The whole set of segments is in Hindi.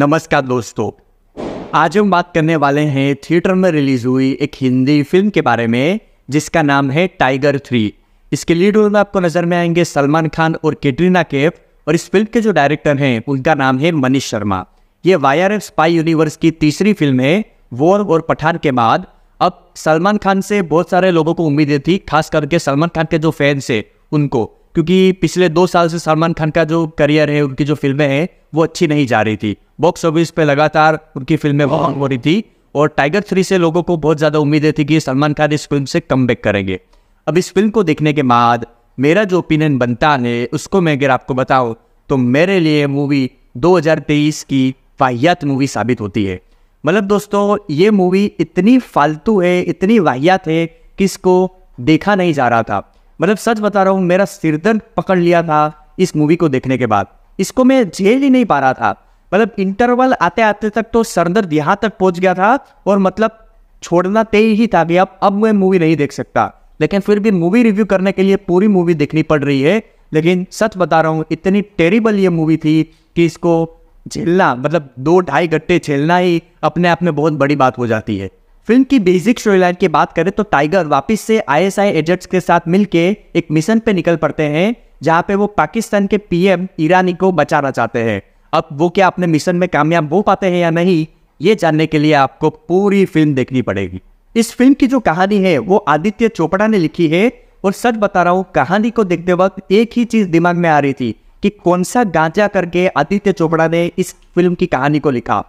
नमस्कार दोस्तों आज हम बात करने वाले हैं थिएटर में रिलीज हुई एक हिंदी फिल्म के बारे में जिसका नाम है टाइगर थ्री इसके लीड रोल में आपको नजर में आएंगे सलमान खान और कैटरीना केफ और इस फिल्म के जो डायरेक्टर हैं उनका नाम है मनीष शर्मा ये Y R F spy universe की तीसरी फिल्म है वॉर और पठान के बाद अब सलमान खान से बहुत सारे लोगों को उम्मीदें थी खास करके सलमान खान के जो फैंस है उनको क्योंकि पिछले दो साल से सलमान खान का जो करियर है उनकी जो फिल्में हैं वो अच्छी नहीं जा रही थी बॉक्स ऑफिस पे लगातार उनकी फिल्में बहुत हाँ। हो रही थी और टाइगर थ्री से लोगों को बहुत ज़्यादा उम्मीदें थी कि सलमान खान इस फिल्म से कम करेंगे अब इस फिल्म को देखने के बाद मेरा जो ओपिनियन बनता है उसको मैं अगर आपको बताऊँ तो मेरे लिए मूवी 2023 की वाहियात मूवी साबित होती है मतलब दोस्तों ये मूवी इतनी फालतू है इतनी वाहियात है कि इसको देखा नहीं जा रहा था मतलब सच बता रहा हूँ मेरा सिरदर्द पकड़ लिया था इस मूवी को देखने के बाद इसको मैं झेल ही नहीं पा रहा था मतलब इंटरवल आते आते तक तो सरदर्द यहाँ तक पहुँच गया था और मतलब छोड़ना तय ही था कि अब अब मैं मूवी नहीं देख सकता लेकिन फिर भी मूवी रिव्यू करने के लिए पूरी मूवी देखनी पड़ रही है लेकिन सच बता रहा हूँ इतनी टेरिबल ये मूवी थी कि इसको झेलना मतलब दो ढाई घंटे झेलना ही अपने आप में बहुत बड़ी बात हो जाती है फिल्म की बेसिक स्टोरी लाइन की बात करें तो टाइगर वापस से आईएसआई एजेंट्स के साथ मिलके एक मिशन पे निकल पड़ते हैं जहां पे वो पाकिस्तान के पीएम ईरानी को बचाना चाहते हैं अब वो क्या अपने मिशन में कामयाब हो पाते हैं या नहीं ये जानने के लिए आपको पूरी फिल्म देखनी पड़ेगी इस फिल्म की जो कहानी है वो आदित्य चोपड़ा ने लिखी है और सच बता रहा हूँ कहानी को देखते वक्त एक ही चीज दिमाग में आ रही थी कि कौन सा गांजा करके आदित्य चोपड़ा ने इस फिल्म की कहानी को लिखा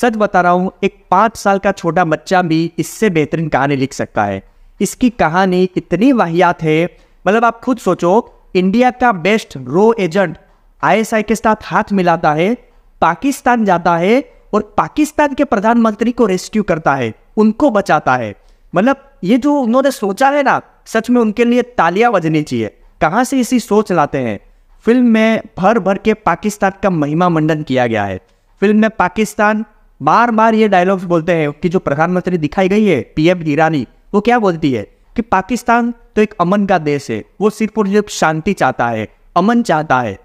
सच बता रहा हूँ एक पाँच साल का छोटा बच्चा भी इससे बेहतरीन कहानी लिख सकता है इसकी कहानी इतनी वाहियात है मतलब आप खुद सोचो इंडिया का बेस्ट रो एजेंट आईएसआई के साथ हाथ मिलाता है पाकिस्तान जाता है और पाकिस्तान के प्रधानमंत्री को रेस्क्यू करता है उनको बचाता है मतलब ये जो उन्होंने सोचा है ना सच में उनके लिए तालियां बजनी चाहिए कहाँ से इसी सोच लाते हैं फिल्म में भर भर के पाकिस्तान का महिमा मंडन किया गया है फिल्म में पाकिस्तान बार बार ये डायलॉग्स बोलते हैं कि जो प्रधानमंत्री दिखाई गई है पीएम ईरानी वो क्या बोलती है कि पाकिस्तान तो एक अमन का देश है वो सिर्फ और सिर्फ शांति चाहता है अमन चाहता है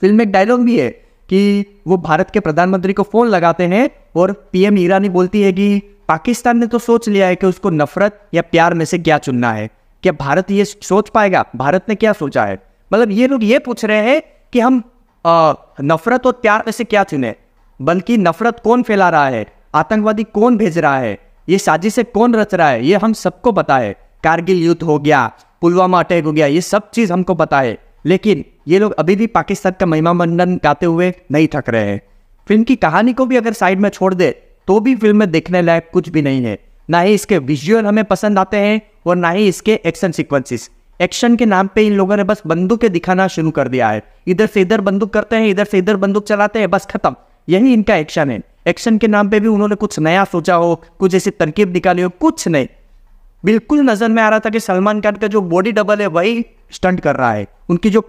फिल्म में एक डायलॉग भी है कि वो भारत के प्रधानमंत्री को फ़ोन लगाते हैं और पीएम ईरानी बोलती है कि पाकिस्तान ने तो सोच लिया है कि उसको नफरत या प्यार में से क्या चुनना है क्या भारत ये सोच पाएगा भारत ने क्या सोचा है मतलब ये लोग ये पूछ रहे हैं कि हम आ, नफरत और प्यार में से क्या चुने बल्कि नफरत कौन फैला रहा है आतंकवादी कौन भेज रहा है ये साजिशें कौन रच रहा है ये हम सबको पता है कारगिल युद्ध हो गया पुलवामा अटैक हो गया ये सब चीज़ हमको पता है लेकिन ये लोग अभी भी पाकिस्तान का महिमा मंडन गाते हुए नहीं थक रहे हैं फिल्म की कहानी को भी अगर साइड में छोड़ दे तो भी फिल्म में देखने लायक कुछ भी नहीं है ना ही इसके विजुअल हमें पसंद आते हैं और ना ही इसके एक्शन सिक्वेंसिस एक्शन के नाम पे इन लोगों ने बस बंदूकें दिखाना शुरू कर दिया है इधर से इधर बंदूक करते हैं इधर से इधर बंदूक चलाते हैं बस खत्म यही इनका एक्शन है एक्शन के नाम पे भी उन्होंने कुछ नया सोचा हो कुछ ऐसी तरकीब निकाली हो कुछ नहीं बिल्कुल नज़र में आ रहा था कि सलमान खान का जो बॉडी डबल है वही स्टंट कर रहा है उनकी जो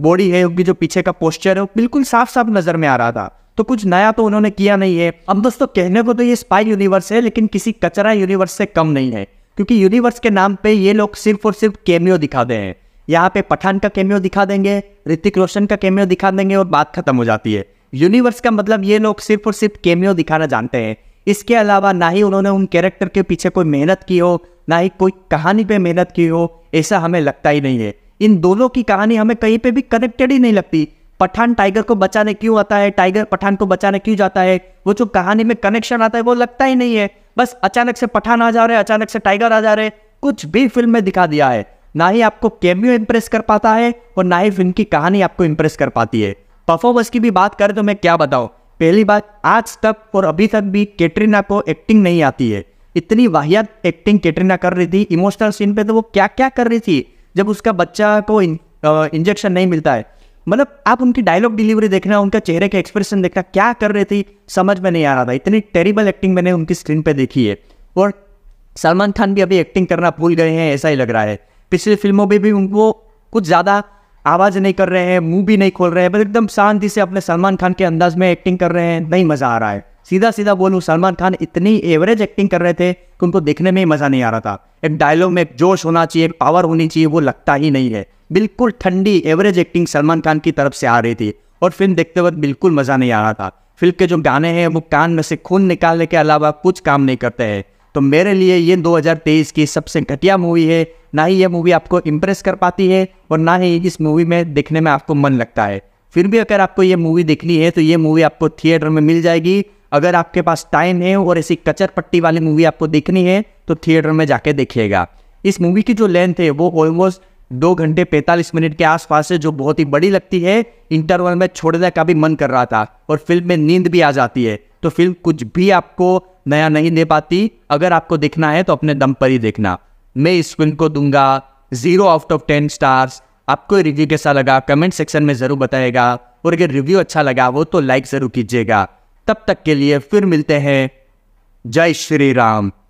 बॉडी है उनकी जो पीछे का पोस्चर है वो बिल्कुल साफ साफ नज़र में आ रहा था तो कुछ नया तो उन्होंने किया नहीं है अब दोस्तों कहने को तो ये स्पाई यूनिवर्स है लेकिन किसी कचरा यूनिवर्स से कम नहीं है क्योंकि यूनिवर्स के नाम पे ये लोग सिर्फ और सिर्फ कैमियो दिखाते हैं यहाँ पे पठान का कैमियो दिखा देंगे ऋतिक रोशन का कैमियो दिखा देंगे और बात खत्म हो जाती है यूनिवर्स का मतलब ये लोग सिर्फ और सिर्फ केमियो दिखाना जानते हैं इसके अलावा ना ही उन्होंने उन कैरेक्टर के पीछे कोई मेहनत की हो ना ही कोई कहानी पे मेहनत की हो ऐसा हमें लगता ही नहीं है इन दोनों की कहानी हमें कहीं पे भी कनेक्टेड ही नहीं लगती पठान टाइगर को बचाने क्यों आता है टाइगर पठान को बचाने क्यों जाता है वो जो कहानी में कनेक्शन आता है वो लगता ही नहीं है बस अचानक से पठान आ जा रहे अचानक से टाइगर आ जा रहे कुछ भी फिल्म में दिखा दिया है ना ही आपको कैमियो इम्प्रेस कर पाता है और ना ही फिल्म की कहानी आपको इम्प्रेस कर पाती है परफॉर्मेंस की भी बात करें तो मैं क्या बताऊँ पहली बात आज तक और अभी तक भी कैटरीना को एक्टिंग नहीं आती है इतनी वाहियात एक्टिंग कैटरीना कर रही थी इमोशनल सीन पे तो वो क्या क्या कर रही थी जब उसका बच्चा को इंजेक्शन नहीं मिलता है मतलब आप उनकी डायलॉग डिलीवरी देखना उनका चेहरे के एक्सप्रेशन देखना क्या कर रही थी समझ में नहीं आ रहा था इतनी टेरिबल एक्टिंग मैंने उनकी स्क्रीन पर देखी है और सलमान खान भी अभी एक्टिंग करना भूल गए हैं ऐसा ही लग रहा है पिछली फिल्मों में भी उनको कुछ ज़्यादा आवाज़ नहीं कर रहे हैं मुंह भी नहीं खोल रहे हैं बस एकदम शांति से अपने सलमान खान के अंदाज में एक्टिंग कर रहे हैं नहीं मज़ा आ रहा है सीधा सीधा बोलूं सलमान खान इतनी एवरेज एक्टिंग कर रहे थे कि उनको देखने में ही मज़ा नहीं आ रहा था एक डायलॉग में एक जोश होना चाहिए एक पावर होनी चाहिए वो लगता ही नहीं है बिल्कुल ठंडी एवरेज एक्टिंग सलमान खान की तरफ से आ रही थी और फिल्म देखते वक्त बिल्कुल मज़ा नहीं आ रहा था फिल्म के जो गाने हैं वो कान में से खून निकालने के अलावा कुछ काम नहीं करते हैं तो मेरे लिए ये 2023 की सबसे घटिया मूवी है ना ही ये मूवी आपको इम्प्रेस कर पाती है और ना ही इस मूवी में देखने में आपको मन लगता है फिर भी अगर आपको ये मूवी देखनी है तो ये मूवी आपको थिएटर में मिल जाएगी अगर आपके पास टाइम है और ऐसी कचर पट्टी वाली मूवी आपको देखनी है तो थिएटर में जाके देखिएगा इस मूवी की जो लेंथ है वो ऑलमोस्ट दो घंटे पैंतालीस मिनट के आसपास है जो बहुत ही बड़ी लगती है इंटरवल में छोड़ने का भी मन कर रहा था और फिल्म में नींद भी आ जाती है तो फिल्म कुछ भी आपको नया नहीं दे पाती अगर आपको देखना है तो अपने दम पर ही देखना मैं इस फिल्म को दूंगा zero out of ten stars आपको रिव्यू कैसा लगा कमेंट सेक्शन में ज़रूर बताएगा और अगर रिव्यू अच्छा लगा वो तो लाइक ज़रूर कीजिएगा तब तक के लिए फिर मिलते हैं जय श्री राम